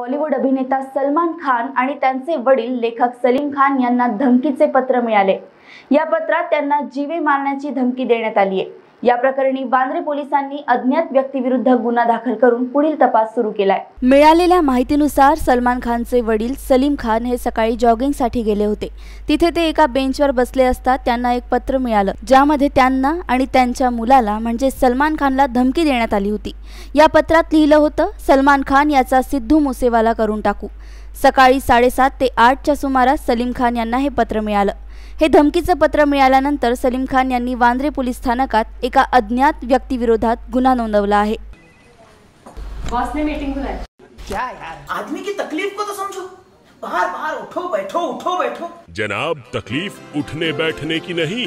Bollywood अभिनेता सलमान खान आणि त्यांचे वडील लेखक सलीम खान यांना धमकीचे पत्र मिळाले या पत्रात त्यांना जीवे मारण्याची धमकी देण्यात आली आहे या प्रकरणी वांद्रे पोलिसांनी अज्ञात व्यक्तीविरुद्ध गुन्हा दाखल करून पुढील तपास सुरू केलाय मिळालेल्या माहितीनुसार सलमान खानचे वडील सलीम खान हे सकाळी जॉगिंगसाठी गेले होते तिथे ते एका बेंचवर बसले असता त्यांना एक पत्र मिळालं ज्यामध्ये त्यांना आणि त्यांच्या मुलाला म्हणजे सलमान खानला धमकी देण्यात आली होती या पत्रात लिहिलं होतं सलमान खान याचा सिद्धू मुसेवाला करून टाकू सका साडेसात ते आठच्या सुमारास सलीम खान हे पत्र मिळालं हे धमकीचं पत्र मिळाल्यानंतर सलीम खान वांद्रे पुलिस स्थानक एका अज्ञात व्यक्तीविरोधात गुन्हा नोंदवला आहे बॉस ने मीटिंग बुलाई क्या यार आदमी की तकलीफ को तो समझो बाहर बाहर उठो बैठो उठो बैठो जनाब तकलीफ उठने बैठने की नहीं